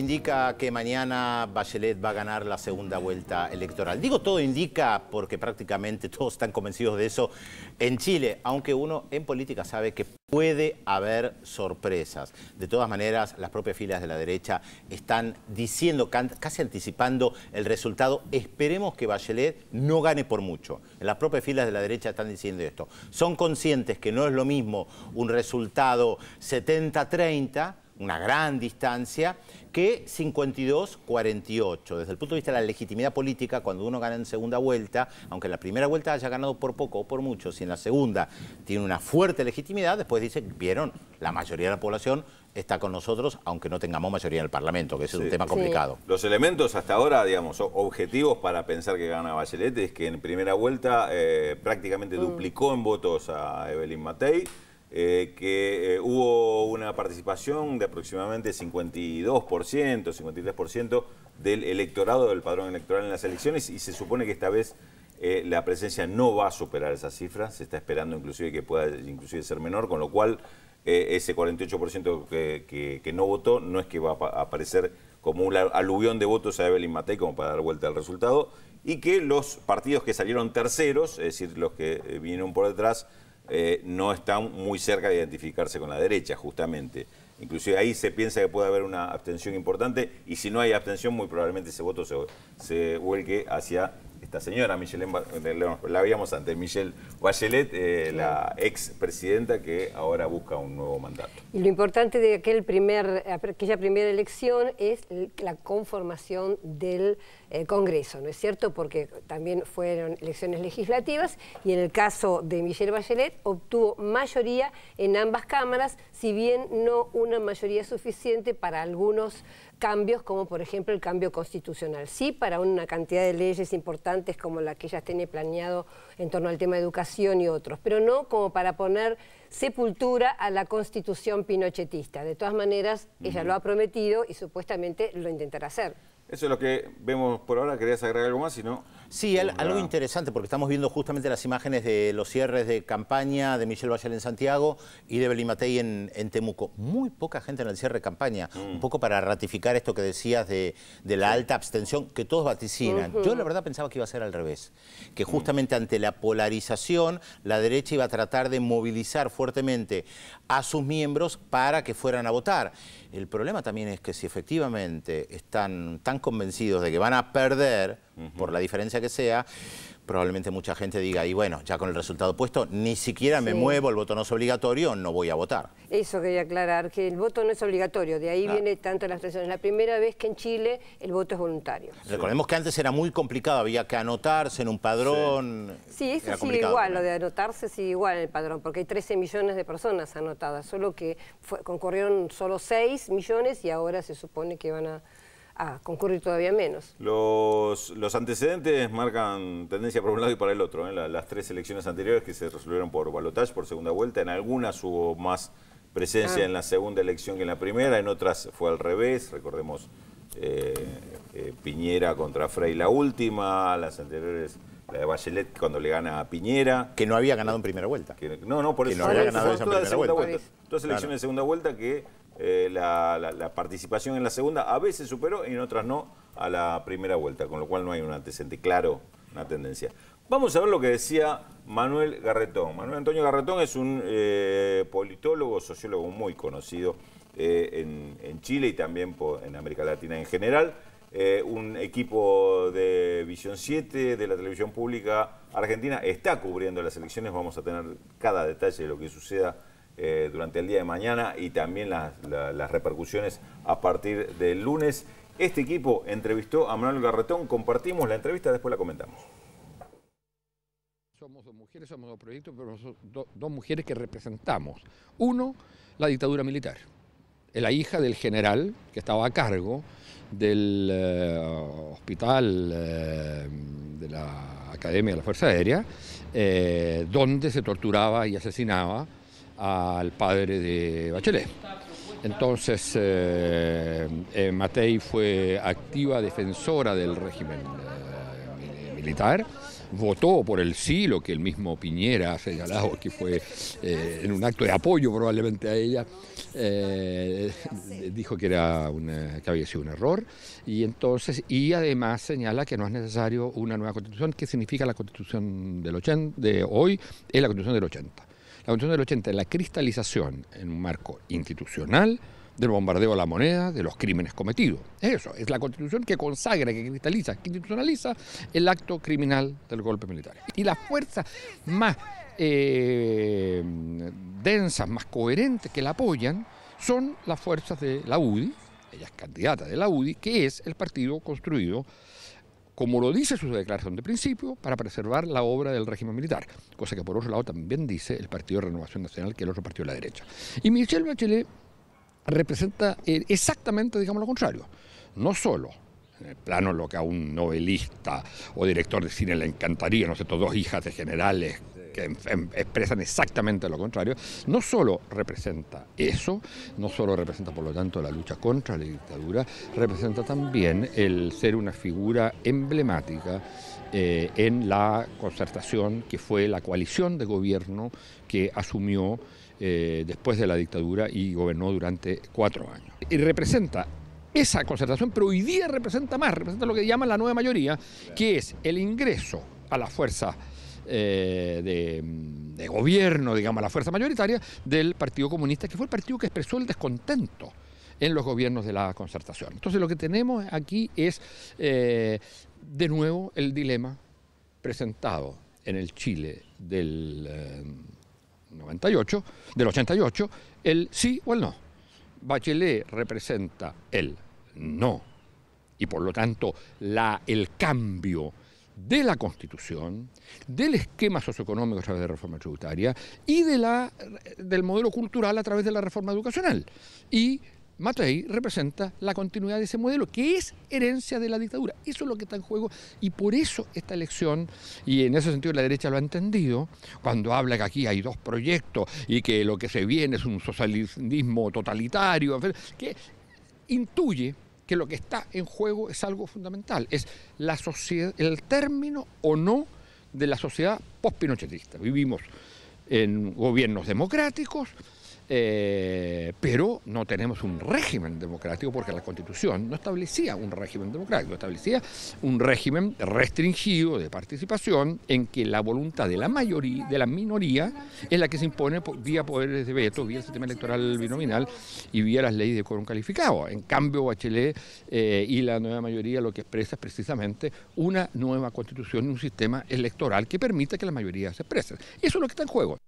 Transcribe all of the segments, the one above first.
indica que mañana Bachelet va a ganar la segunda vuelta electoral. Digo todo indica porque prácticamente todos están convencidos de eso en Chile, aunque uno en política sabe que puede haber sorpresas. De todas maneras, las propias filas de la derecha están diciendo, casi anticipando el resultado. Esperemos que Bachelet no gane por mucho. las propias filas de la derecha están diciendo esto. Son conscientes que no es lo mismo un resultado 70-30 una gran distancia, que 52-48. Desde el punto de vista de la legitimidad política, cuando uno gana en segunda vuelta, aunque en la primera vuelta haya ganado por poco o por mucho, si en la segunda tiene una fuerte legitimidad, después dice, vieron, la mayoría de la población está con nosotros, aunque no tengamos mayoría en el Parlamento, que ese es un tema complicado. Los elementos hasta ahora, digamos, objetivos para pensar que gana Bachelet es que en primera vuelta eh, prácticamente mm. duplicó en votos a Evelyn Matei, eh, que eh, hubo una participación de aproximadamente 52%, 53% del electorado, del padrón electoral en las elecciones y se supone que esta vez eh, la presencia no va a superar esas cifras, se está esperando inclusive que pueda inclusive ser menor, con lo cual ese 48% que, que, que, no votó no es que va a aparecer como un aluvión de votos a Evelyn Matei como para dar vuelta al resultado y que los partidos que salieron terceros, es decir, los que vinieron por detrás, eh, no están muy cerca de identificarse con la derecha, justamente. Inclusive ahí se piensa que puede haber una abstención importante y si no hay abstención, muy probablemente ese voto se, se vuelque hacia esta señora, Michelle, la habíamos antes, Michelle Bachelet, eh, la ex presidenta que ahora busca un nuevo mandato. Y lo importante de aquel primer, aquella primera elección es la conformación del eh, Congreso, ¿no es cierto? Porque también fueron elecciones legislativas y en el caso de Michelle Bachelet obtuvo mayoría en ambas cámaras, si bien no una mayoría suficiente para algunos cambios como por ejemplo el cambio constitucional. Sí, para una cantidad de leyes importantes como la que ella tiene planeado en torno al tema de educación y otros, pero no como para poner sepultura a la constitución pinochetista. De todas maneras, ella lo ha prometido y supuestamente lo intentará hacer. Eso es lo que vemos por ahora. ¿Querías agregar algo más? no, Sí, algo interesante, porque estamos viendo justamente las imágenes de los cierres de campaña de Michelle Bachelet en Santiago y de Belimatei en, en Temuco. Muy poca gente en el cierre de campaña, mm. un poco para ratificar esto que decías de, la alta abstención que todos vaticinan. Yo la verdad pensaba que iba a ser al revés, que justamente ante la polarización la derecha iba a tratar de movilizar fuertemente a sus miembros para que fueran a votar. El problema también es que si efectivamente están tan convencidos de que van a perder por la diferencia que sea, probablemente mucha gente diga, y bueno, ya con el resultado puesto, ni siquiera me muevo, el voto no es obligatorio, no voy a votar. Eso quería aclarar, que el voto no es obligatorio, de ahí ah. viene tanto las Es La primera vez que en Chile el voto es voluntario. Recordemos que antes era muy complicado, había que anotarse en un padrón. Sí, eso sigue igual, lo de anotarse sigue igual en el padrón, porque hay 13 millones de personas anotadas, solo que fue, concurrieron solo 6 millones y ahora se supone que van a a concurrir todavía menos. Los, los antecedentes marcan tendencia por un lado y para el otro. ¿eh? las tres elecciones anteriores que se resolvieron por balotaje, por segunda vuelta, en algunas hubo más presencia ah. en la segunda elección que en la primera, en otras fue al revés, recordemos eh, eh, Piñera contra Frey la última, las anteriores la de Bachelet cuando le gana a Piñera. Que no había ganado en primera vuelta. no, no, por eso. Que no había ganado en primera vuelta. Todas elecciones de segunda vuelta que eh, la, participación en la segunda a veces superó y en otras no a la primera vuelta, con lo cual no hay un antecedente claro, una tendencia. Vamos a ver lo que decía Manuel Garretón. Manuel Antonio Garretón es un eh, politólogo, sociólogo muy conocido eh, en, Chile y también en América Latina en general. un equipo de Visión 7 de la televisión pública argentina está cubriendo las elecciones. Vamos a tener cada detalle de lo que suceda eh, durante el día de mañana y también las, repercusiones a partir del lunes. Este equipo entrevistó a Manuel Garretón, compartimos la entrevista, después la comentamos. Somos dos mujeres, somos dos proyectos, pero somos dos mujeres que representamos. Uno, la dictadura militar. La hija del general que estaba a cargo del eh, hospital eh, de la Academia de la Fuerza Aérea, donde se torturaba y asesinaba al padre de Bachelet. Entonces, eh, eh, Matei fue activa defensora del régimen eh, militar, votó por el sí, lo que el mismo Piñera ha señalado que fue en un acto de apoyo probablemente a ella, dijo que, era que había sido un error, y entonces, y además señala que no es necesario una nueva constitución, que significa la constitución del 80, de hoy, es la constitución del 80 la Constitución del 80, la cristalización en un marco institucional del bombardeo a la moneda, de los crímenes cometidos. Es eso, es la constitución que consagra, que cristaliza, que institucionaliza el acto criminal del golpe militar. Y las fuerzas más eh, densas, más coherentes que la apoyan, son las fuerzas de la UDI, ella es candidata de la UDI, que es el partido construido como lo dice su declaración de principio, para preservar la obra del régimen militar, cosa que por otro lado también dice el Partido de Renovación Nacional, que es el otro partido de la derecha. Y Michel Bachelet representa eh, exactamente, digamos, lo contrario. No solo en el plano lo que a un novelista o director de cine le encantaría, no sé, dos hijas de generales que expresan exactamente lo contrario, no solo representa eso, no solo representa por lo tanto la lucha contra la dictadura, representa también el ser una figura emblemática eh, en la concertación que fue la coalición de gobierno que asumió eh, después de la dictadura y gobernó durante cuatro años. Y representa esa concertación, pero hoy día representa más, representa lo que llaman la nueva mayoría, que es el ingreso a la fuerza eh, de, gobierno, digamos, la fuerza mayoritaria del Partido Comunista, que fue el partido que expresó el descontento en los gobiernos de la concertación. Entonces lo que tenemos aquí es, eh, de nuevo, el dilema presentado en el Chile del 98, eh, del 88, el sí o el no. Bachelet representa el no y por lo tanto la, el cambio de la Constitución, del esquema socioeconómico a través de la reforma tributaria y de la, del modelo cultural a través de la reforma educacional. Y Matei representa la continuidad de ese modelo, que es herencia de la dictadura. Eso es lo que está en juego y por eso esta elección, y en ese sentido la derecha lo ha entendido, cuando habla que aquí hay dos proyectos y que lo que se viene es un socialismo totalitario, que intuye que lo que está en juego es algo fundamental, es la sociedad, el término o no de la sociedad post-pinochetista. Vivimos en gobiernos democráticos, eh, pero no tenemos un régimen democrático porque la Constitución no establecía un régimen democrático, establecía un régimen restringido de participación en que la voluntad de la mayoría, de la minoría, es la que se impone vía poderes de veto, vía el sistema electoral binominal y vía las leyes de coroncalificado. calificado. En cambio, Bachelet eh, y la nueva mayoría lo que expresa es precisamente una nueva Constitución y un sistema electoral que permita que la mayoría se exprese. Eso es lo que está en juego.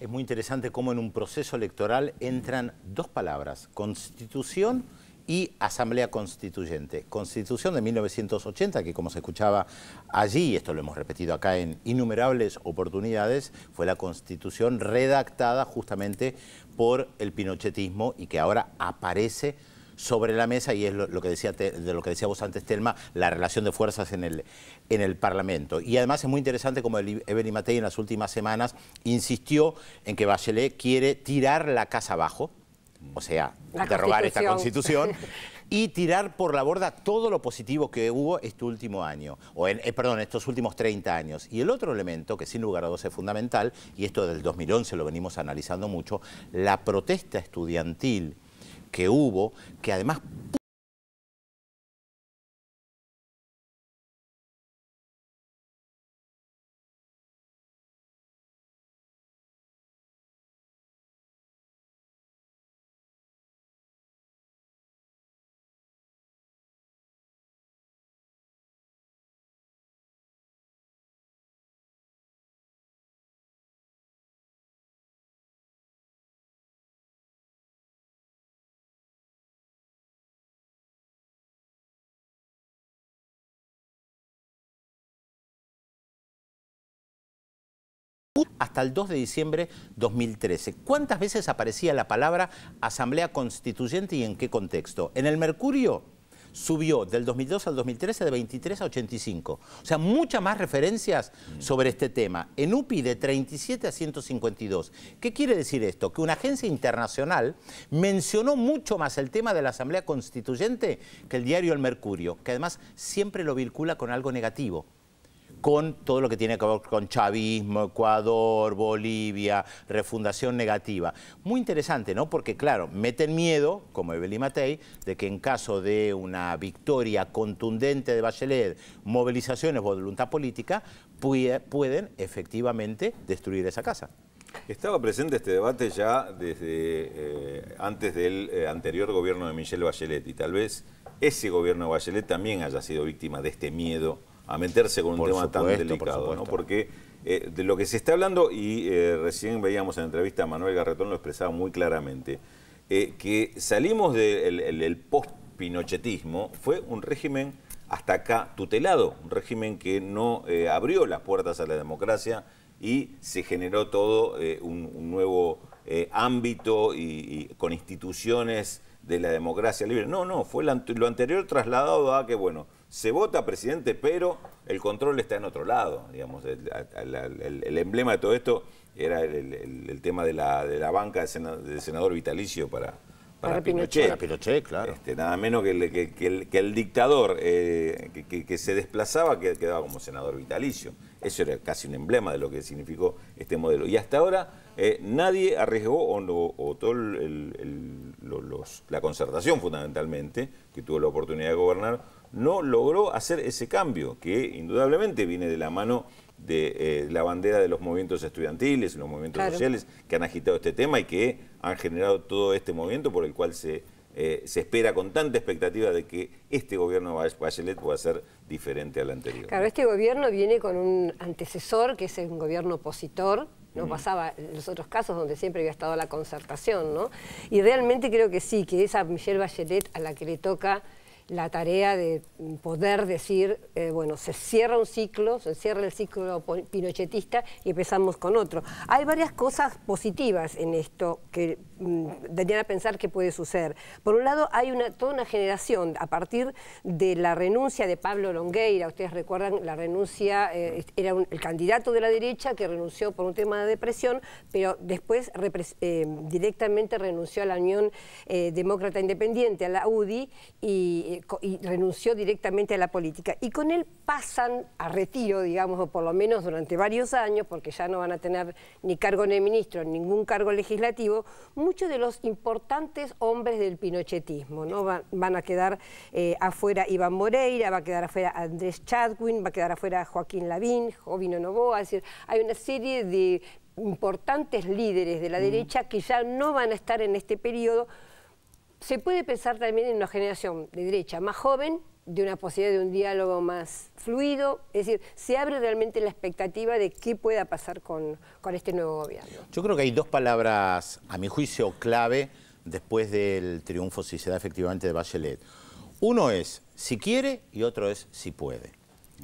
Es muy interesante cómo en un proceso electoral entran dos palabras, constitución y Asamblea Constituyente. Constitución de 1980, que como se escuchaba allí, y esto lo hemos repetido acá en innumerables oportunidades, fue la constitución redactada justamente por el pinochetismo y que ahora aparece sobre la mesa y es lo, que decía de lo que decía vos antes, Telma, la relación de fuerzas en el, en el Parlamento. Y además es muy interesante como Evelyn Matei en las últimas semanas insistió en que Bachelet quiere tirar la casa abajo, o sea, derrogar esta constitución, y tirar por la borda todo lo positivo que hubo este último año, o en, eh, perdón, estos últimos 30 años. Y el otro elemento, que sin lugar a dudas es fundamental, y esto del 2011 lo venimos analizando mucho, la protesta estudiantil que hubo, que además hasta el 2 de diciembre 2013. ¿Cuántas veces aparecía la palabra Asamblea Constituyente y en qué contexto? En el Mercurio subió del 2002 al 2013 de 23 a 85. O sea, muchas más referencias mm. sobre este tema. En UPI de 37 a 152. ¿Qué quiere decir esto? Que una agencia internacional mencionó mucho más el tema de la Asamblea Constituyente que el diario El Mercurio, que además siempre lo vincula con algo negativo con todo lo que tiene que ver con chavismo, Ecuador, Bolivia, refundación negativa. Muy interesante, ¿no? Porque, claro, meten miedo, como Evelyn Matei, de que en caso de una victoria contundente de Bachelet, movilizaciones, o voluntad política, pueden efectivamente destruir esa casa. Estaba presente este debate ya desde eh, antes del eh, anterior gobierno de Michelle Bachelet y tal vez ese gobierno de Bachelet también haya sido víctima de este miedo a meterse con un tema tan delicado, ¿no? Porque eh, de lo que se está hablando, y eh, recién veíamos en entrevista a Manuel Garretón, lo expresaba muy claramente, eh, que salimos del post-pinochetismo, fue un régimen hasta acá tutelado, un régimen que no abrió las puertas a la democracia y se generó todo un, nuevo ámbito y, con instituciones de la democracia libre. No, no, fue lo anterior trasladado a que, bueno, se vota presidente, pero el control está en otro lado. Digamos, el, emblema de todo esto era el, tema de la, de la banca del de senador vitalicio para, para, Pinochet. Pinochet, claro. Este, nada menos que, el, dictador eh, que, se desplazaba quedaba como senador vitalicio. Eso era casi un emblema de lo que significó este modelo. Y hasta ahora eh, nadie arriesgó o, todo la concertación fundamentalmente, que tuvo la oportunidad de gobernar, no logró hacer ese cambio, que indudablemente viene de la mano de eh, la bandera de los movimientos estudiantiles, los movimientos sociales que han agitado este tema y que han generado todo este movimiento por el cual se, eh, espera con tanta expectativa de que este gobierno Bachelet pueda ser diferente al anterior. Claro, este gobierno viene con un antecesor que es un gobierno opositor, no pasaba en los otros casos donde siempre había estado la concertación, ¿no? Y realmente creo que sí, que esa Michelle Bachelet a la que le toca la tarea de poder decir, eh, bueno, se cierra un ciclo, se cierra el ciclo pinochetista y empezamos con otro. Hay varias cosas positivas en esto que darían mm, a pensar qué puede suceder. Por un lado, hay una, toda una generación, a partir de la renuncia de Pablo Longueira, ustedes recuerdan, la renuncia, eh, era el candidato de la derecha que renunció por un tema de depresión, pero después eh, directamente renunció a la Unión eh, Demócrata Independiente, a la UDI, y, renunció directamente a la política. Y con él pasan a retiro, digamos, o por lo menos durante varios años, porque ya no van a tener ni cargo de ministro, ningún cargo legislativo, muchos de los importantes hombres del pinochetismo, ¿no? Van, a quedar eh, afuera Iván Moreira, va a quedar afuera Andrés Chadwin, va a quedar afuera Joaquín Lavín, Jovino Novoa, hay una serie de importantes líderes de la mm. derecha que ya no van a estar en este periodo. Se puede pensar también en una generación de derecha más joven, de una posibilidad de un diálogo más fluido. Es decir, se abre realmente la expectativa de qué pueda pasar con, este nuevo gobierno. Yo creo que hay dos palabras, a mi juicio, clave después del triunfo, si se da efectivamente, de Bachelet. Uno es si quiere y otro es si puede.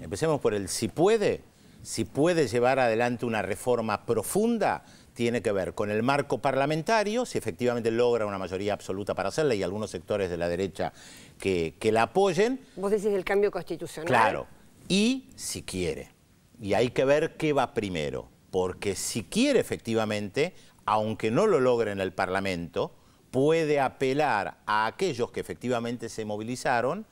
Empecemos por el si puede si puede llevar adelante una reforma profunda, tiene que ver con el marco parlamentario, si efectivamente logra una mayoría absoluta para hacerla y algunos sectores de la derecha que, la apoyen. Vos decís el cambio constitucional. Claro, y si quiere. Y hay que ver qué va primero, porque si quiere efectivamente, aunque no lo logre en el Parlamento, puede apelar a aquellos que efectivamente se movilizaron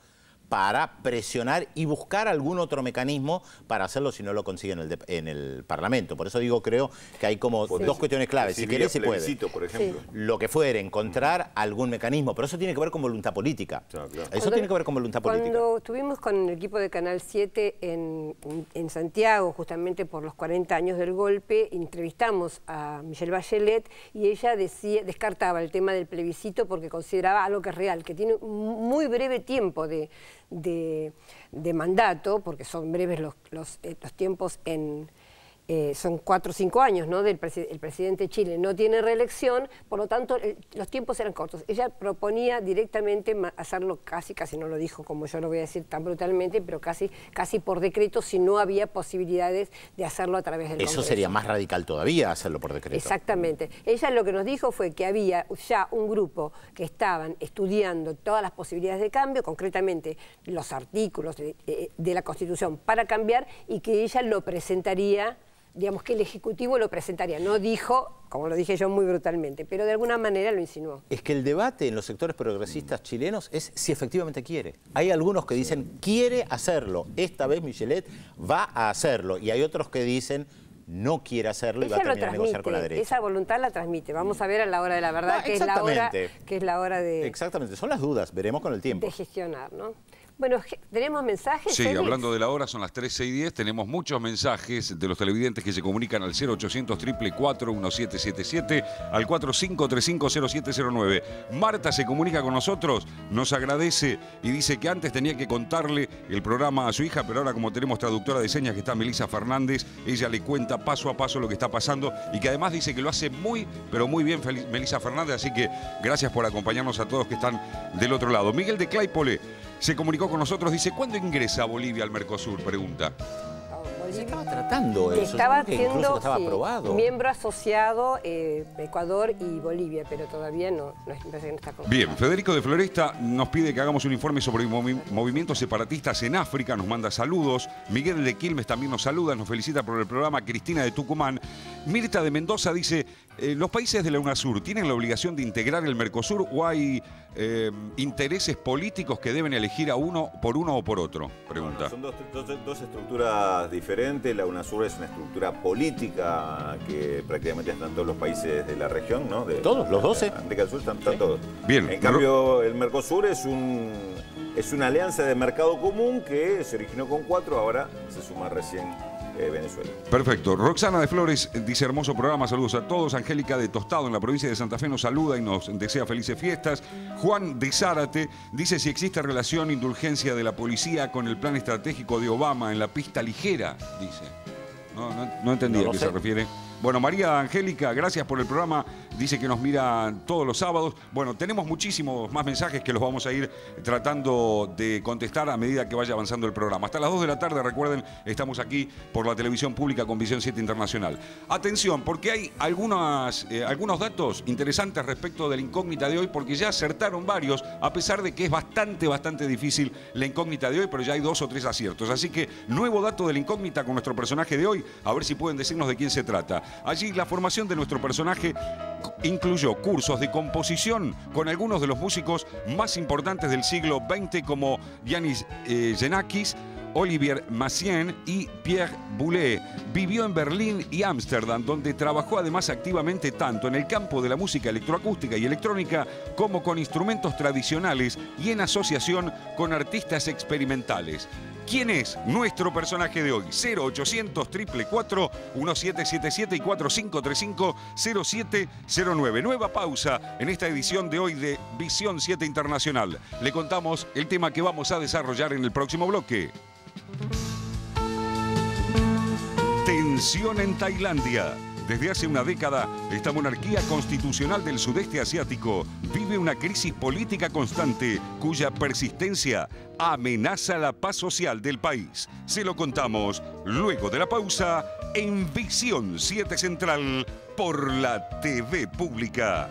para presionar y buscar algún otro mecanismo para hacerlo si no lo consiguen en el, en el Parlamento. Por eso digo, creo que hay como dos cuestiones claves. Si quiere, se puede. Por ejemplo. Lo que fuere, encontrar algún mecanismo. Pero eso tiene que ver con voluntad política. Eso tiene que ver con voluntad política. Cuando estuvimos con el equipo de Canal 7 en, en Santiago, justamente por los 40 años del golpe, entrevistamos a Michelle Bachelet y ella decía, descartaba el tema del plebiscito porque consideraba algo que es real, que tiene muy breve tiempo de de, mandato, porque son breves los, los eh, tiempos en, eh, son cuatro o cinco años, ¿no? Del el presidente de Chile no tiene reelección, por lo tanto los tiempos eran cortos. Ella proponía directamente hacerlo casi, casi no lo dijo como yo lo voy a decir tan brutalmente, pero casi, casi por decreto si no había posibilidades de hacerlo a través del Eso sería más radical todavía hacerlo por decreto. Exactamente. Ella lo que nos dijo fue que había ya un grupo que estaban estudiando todas las posibilidades de cambio, concretamente los artículos de la Constitución para cambiar y que ella lo presentaría digamos que el Ejecutivo lo presentaría. No dijo, como lo dije yo muy brutalmente, pero de alguna manera lo insinuó. Es que el debate en los sectores progresistas chilenos es si efectivamente quiere. Hay algunos que dicen, quiere hacerlo, esta vez Michelet va a hacerlo, y hay otros que dicen, no quiere hacerlo y va a terminar de negociar con la derecha. Esa voluntad la transmite. Vamos a ver a la hora de la verdad, que es la hora de... Exactamente, son las dudas, veremos con el tiempo. De gestionar, ¿no? Bueno, ¿tenemos mensajes? Sí, hablando de la hora, son las 13 y 10. Tenemos muchos mensajes de los televidentes que se comunican al 0800 444 1777 al 45350709. Marta se comunica con nosotros, nos agradece y dice que antes tenía que contarle el programa a su hija, pero ahora como tenemos traductora de señas que está Melisa Fernández, ella le cuenta paso a paso lo que está pasando y que además dice que lo hace muy, pero muy bien Melisa Fernández. Así que gracias por acompañarnos a todos que están del otro lado. Miguel de Claypole se comunicó con nosotros. Dice, ¿cuándo ingresa Bolivia al Mercosur? Pregunta. Se estaba tratando eso. Estaba siendo miembro asociado eh, Ecuador y Bolivia, pero todavía no, está Bien, Federico de Floresta nos pide que hagamos un informe sobre movimientos separatistas en África, nos manda saludos. Miguel de Quilmes también nos saluda, nos felicita por el programa. Cristina de Tucumán Mirta de Mendoza dice, eh, ¿los países de la UNASUR tienen la obligación de integrar el Mercosur o hay eh, intereses políticos que deben elegir a uno por uno o por otro? Pregunta. son dos, estructuras diferentes. La UNASUR es una estructura política que prácticamente están todos los países de la región, ¿no? De, todos, los 12. De América del Sur están, todos. Bien. En cambio, el Mercosur es un es una alianza de mercado común que se originó con cuatro, ahora se suma recién eh, Venezuela. Perfecto. Roxana de Flores eh, dice hermoso programa, saludos a todos. Angélica de Tostado en la provincia de Santa Fe nos saluda y nos desea felices fiestas. Juan de Zárate dice si existe relación indulgencia de la policía con el plan estratégico de Obama en la pista ligera, dice. No, no, entendí a qué se refiere. Bueno, María Angélica, gracias por el programa dice que nos mira todos los sábados. Bueno, tenemos muchísimos más mensajes que los vamos a ir tratando de contestar a medida que vaya avanzando el programa. Hasta las 2 de la tarde, recuerden, estamos aquí por la televisión pública con Visión 7 Internacional. Atención, porque hay eh, algunos datos interesantes respecto de la incógnita de hoy, porque ya acertaron varios, a pesar de que es bastante, bastante difícil la incógnita de hoy, pero ya hay dos o tres aciertos. Así que nuevo dato de la incógnita con nuestro personaje de hoy, a ver si pueden decirnos de quién se trata. Allí la formación de nuestro personaje incluyó cursos de composición con algunos de los músicos más importantes del siglo XX como Yanis eh, Olivier Massien y Pierre Boulet. Vivió en Berlín y Ámsterdam, donde trabajó además activamente tanto en el campo de la música electroacústica y electrónica como con instrumentos tradicionales y en asociación con artistas experimentales. ¿Quién es nuestro personaje de hoy? 0800 444 1777 y 4535 0709. Nueva pausa en esta edición de hoy de Visión 7 Internacional. Le contamos el tema que vamos a desarrollar en el próximo bloque. Tensión en Tailandia. Desde hace una década, esta monarquía constitucional del sudeste asiático vive una crisis política constante cuya persistencia amenaza la paz social del país. Se lo contamos luego de la pausa en Visión 7 Central por la TV Pública.